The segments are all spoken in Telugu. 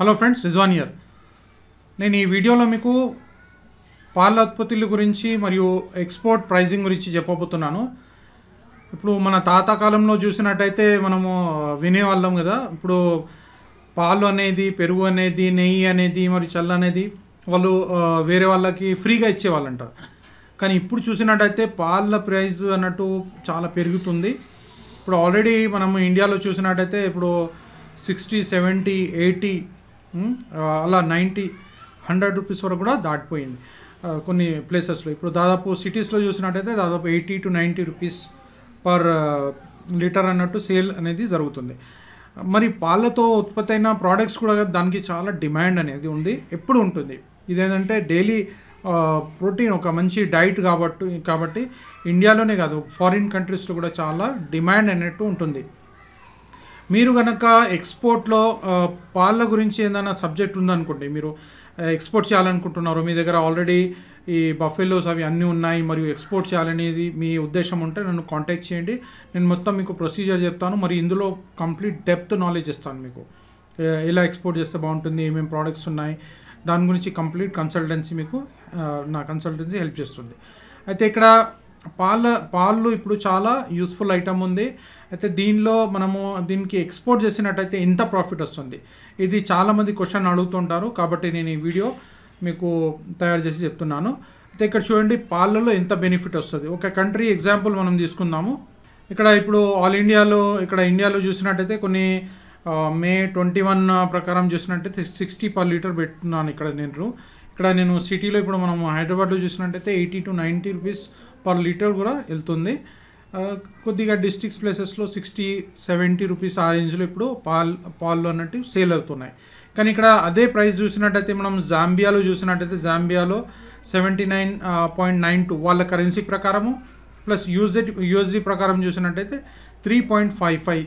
హలో ఫ్రెండ్స్ రిజ్వాన్ ఇయర్ నేను ఈ వీడియోలో మీకు పాల ఉత్పత్తుల గురించి మరియు ఎక్స్పోర్ట్ ప్రైజింగ్ గురించి చెప్పబోతున్నాను ఇప్పుడు మన తాత కాలంలో చూసినట్టయితే మనము వినేవాళ్ళం కదా ఇప్పుడు పాలు అనేది పెరుగు అనేది నెయ్యి అనేది మరియు చల్ల అనేది వాళ్ళు వేరే వాళ్ళకి ఫ్రీగా ఇచ్చేవాళ్ళంట కానీ ఇప్పుడు చూసినట్టయితే పాల ప్రైజ్ అన్నట్టు చాలా పెరుగుతుంది ఇప్పుడు ఆల్రెడీ మనం ఇండియాలో చూసినట్టయితే ఇప్పుడు సిక్స్టీ సెవెంటీ ఎయిటీ అలా నైంటీ హండ్రెడ్ రూపీస్ వరకు కూడా దాటిపోయింది కొన్ని ప్లేసెస్లో ఇప్పుడు దాదాపు సిటీస్లో చూసినట్టయితే దాదాపు eighty to ninety rupees per litre అన్నట్టు సేల్ అనేది జరుగుతుంది మరి పాలతో ఉత్పత్తి అయిన ప్రోడక్ట్స్ కూడా దానికి చాలా డిమాండ్ అనేది ఉంది ఎప్పుడు ఉంటుంది ఇదేంటంటే డైలీ ప్రోటీన్ ఒక మంచి డైట్ కాబట్టి కాబట్టి ఇండియాలోనే కాదు ఫారిన్ కంట్రీస్లో కూడా చాలా డిమాండ్ అనేట్టు ఉంటుంది మీరు కనుక ఎక్స్పోర్ట్లో పాల గురించి ఏదైనా సబ్జెక్ట్ ఉందనుకోండి మీరు ఎక్స్పోర్ట్ చేయాలనుకుంటున్నారు మీ దగ్గర ఆల్రెడీ ఈ బఫెలోస్ అవి అన్నీ ఉన్నాయి మరియు ఎక్స్పోర్ట్ చేయాలనేది మీ ఉద్దేశం ఉంటే నన్ను కాంటాక్ట్ చేయండి నేను మొత్తం మీకు ప్రొసీజర్ చెప్తాను మరి ఇందులో కంప్లీట్ డెప్త్ నాలెడ్జ్ ఇస్తాను మీకు ఎలా ఎక్స్పోర్ట్ చేస్తే బాగుంటుంది ఏమేమి ప్రోడక్ట్స్ ఉన్నాయి దాని గురించి కంప్లీట్ కన్సల్టెన్సీ మీకు నా కన్సల్టెన్సీ హెల్ప్ చేస్తుంది అయితే ఇక్కడ పాల పాలు ఇప్పుడు చాలా యూస్ఫుల్ ఐటమ్ ఉంది అయితే దీనిలో మనము దీనికి ఎక్స్పోర్ట్ చేసినట్టయితే ఎంత ప్రాఫిట్ వస్తుంది ఇది చాలామంది క్వశ్చన్ అడుగుతుంటారు కాబట్టి నేను ఈ వీడియో మీకు తయారు చేసి చెప్తున్నాను అయితే ఇక్కడ చూడండి పాలలో ఎంత బెనిఫిట్ వస్తుంది ఒక కంట్రీ ఎగ్జాంపుల్ మనం తీసుకుందాము ఇక్కడ ఇప్పుడు ఆల్ ఇండియాలో ఇక్కడ ఇండియాలో చూసినట్టయితే కొన్ని మే ట్వంటీ వన్ ప్రకారం చూసినట్టయితే సిక్స్టీ పర్ లీటర్ పెట్టున్నాను ఇక్కడ నేను ఇక్కడ నేను సిటీలో ఇప్పుడు మనం హైదరాబాద్లో చూసినట్టయితే eighty to ninety rupees per litre కూడా వెళ్తుంది కొద్దిగా డిస్ట్రిక్ట్స్ ప్లేసెస్లో సిక్స్టీ సెవెంటీ రూపీస్ ఆ రేంజ్లో ఇప్పుడు పాల్ పాలు అన్నట్టు సేల్ అవుతున్నాయి కానీ ఇక్కడ అదే ప్రైస్ చూసినట్టయితే మనం జాంబియాలో చూసినట్టయితే జాంబియాలో seventy nine point nine two వాళ్ళ కరెన్సీ ప్రకారము ప్లస్ యూజెడ్ యూఎస్డీ ప్రకారం చూసినట్టయితే three point five five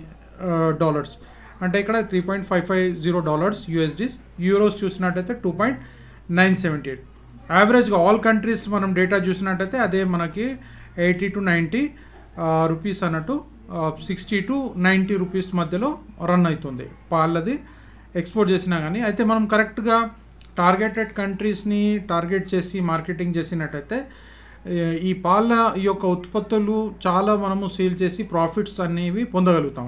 dollars అంటే ఇక్కడ three point five five zero dollars USDs euros చూసినట్టయితే two point nine seventy eight యావరేజ్గా ఆల్ కంట్రీస్ మనం డేటా చూసినట్టయితే అదే మనకి ఎయిటీ టు నైంటీ రూపీస్ అన్నట్టు సిక్స్టీ టు నైంటీ రూపీస్ మధ్యలో రన్ అవుతుంది వాళ్ళది ఎక్స్పోర్ట్ చేసినా కానీ అయితే మనం కరెక్ట్గా టార్గెటెడ్ కంట్రీస్ని టార్గెట్ చేసి మార్కెటింగ్ చేసినట్టయితే ఈ పాల యొక్క ఉత్పత్తులు చాలా మనము సేల్ చేసి ప్రాఫిట్స్ అనేవి పొందగలుగుతాం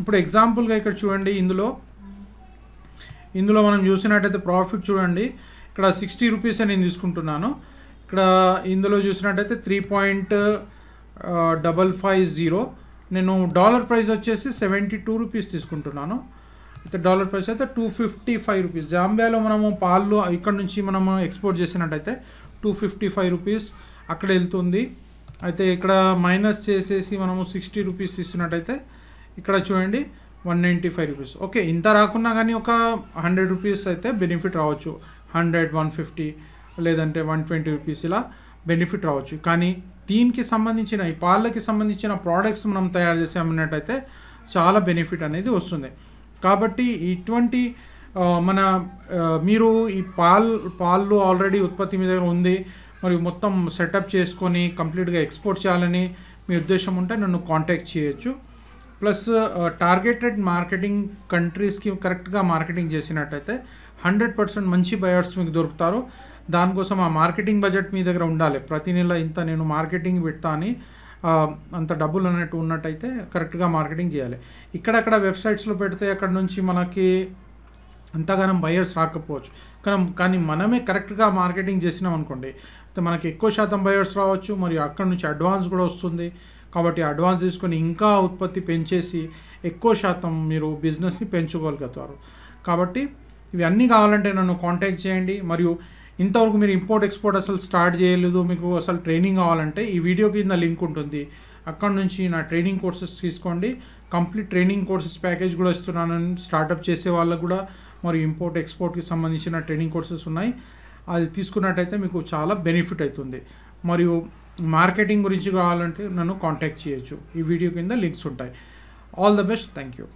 ఇప్పుడు ఎగ్జాంపుల్గా ఇక్కడ చూడండి ఇందులో ఇందులో మనం చూసినట్టయితే ప్రాఫిట్ చూడండి ఇక్కడ సిక్స్టీ రూపీస్ నేను తీసుకుంటున్నాను ఇక్కడ ఇందులో చూసినట్టయితే three point double five zero నేను డాలర్ ప్రైస్ వచ్చేసి సెవెంటీ టూ రూపీస్ తీసుకుంటున్నాను అయితే డాలర్ ప్రైస్ అయితే టూ ఫిఫ్టీ ఫైవ్ రూపీస్ జాంబియాలో మనము పాలు ఇక్కడ నుంచి మనము ఎక్స్పోర్ట్ చేసినట్టయితే టూ ఫిఫ్టీ ఫైవ్ రూపీస్ అక్కడ వెళ్తుంది అయితే ఇక్కడ మైనస్ చేసేసి మనము సిక్స్టీ రూపీస్ తీసినట్టయితే ఇక్కడ చూడండి one ninety five rupees okay ఇంత రాకున్నా కానీ ఒక హండ్రెడ్ రూపీస్ అయితే బెనిఫిట్ రావచ్చు హండ్రెడ్ వన్ ఫిఫ్టీ లేదంటే వన్ ట్వంటీ రూపీస్ ఇలా బెనిఫిట్ రావచ్చు కానీ దీనికి సంబంధించిన ఈ పాలకి సంబంధించిన ప్రోడక్ట్స్ మనం తయారు చేసామన్నట్టయితే చాలా బెనిఫిట్ అనేది వస్తుంది కాబట్టి ఇటువంటి మన మీరు ఈ పాల్ పాలు ఆల్రెడీ ఉత్పత్తి మీద ఉంది మరియు మొత్తం సెటప్ చేసుకొని కంప్లీట్గా ఎక్స్పోర్ట్ చేయాలని మీ ఉద్దేశం ఉంటే నన్ను కాంటాక్ట్ చేయొచ్చు ప్లస్ టార్గెటెడ్ మార్కెటింగ్ కంట్రీస్కి కరెక్ట్గా మార్కెటింగ్ చేసినట్టయితే హండ్రెడ్ పర్సెంట్ మంచి బయర్స్ మీకు దొరుకుతారు దానికోసం ఆ మార్కెటింగ్ బడ్జెట్ మీ దగ్గర ఉండాలి ప్రతి నెల ఇంత నేను మార్కెటింగ్ పెడతా అని అంత డబ్బులు అన్నట్టు ఉన్నట్టయితే కరెక్ట్గా మార్కెటింగ్ చేయాలి ఇక్కడక్కడ వెబ్సైట్స్లో పెడితే అక్కడ నుంచి మనకి అంతగానం బయర్స్ రాకపోవచ్చు కానీ కానీ మనమే కరెక్ట్గా మార్కెటింగ్ చేసినాం అనుకోండి అయితే మనకి ఎక్కువ శాతం బయర్స్ రావచ్చు మరియు అక్కడ నుంచి అడ్వాన్స్ కూడా వస్తుంది కాబట్టి అడ్వాన్స్ తీసుకొని ఇంకా ఉత్పత్తి పెంచేసి ఎక్కువ శాతం మీరు బిజినెస్ని పెంచుకోగలుగుతారు కాబట్టి ఇవి అన్నీ కావాలంటే నన్ను కాంటాక్ట్ చేయండి మరియు ఇంతవరకు మీరు ఇంపోర్ట్ ఎక్స్పోర్ట్ అసలు స్టార్ట్ చేయలేదు మీకు అసలు ట్రైనింగ్ కావాలంటే ఈ వీడియో కింద లింక్ ఉంటుంది అక్కడ నుంచి నా ట్రైనింగ్ కోర్సెస్ తీసుకోండి కంప్లీట్ ట్రైనింగ్ కోర్సెస్ ప్యాకేజ్ కూడా ఇస్తున్నాను స్టార్టప్ చేసే వాళ్ళకు కూడా మరియు ఇంపోర్ట్ ఎక్స్పోర్ట్కి సంబంధించిన ట్రైనింగ్ కోర్సెస్ ఉన్నాయి అది తీసుకున్నట్టయితే మీకు చాలా బెనిఫిట్ అవుతుంది మరియు మార్కెటింగ్ గురించి కావాలంటే నన్ను కాంటాక్ట్ చేయొచ్చు ఈ వీడియో కింద లింక్స్ ఉంటాయి all the best thank you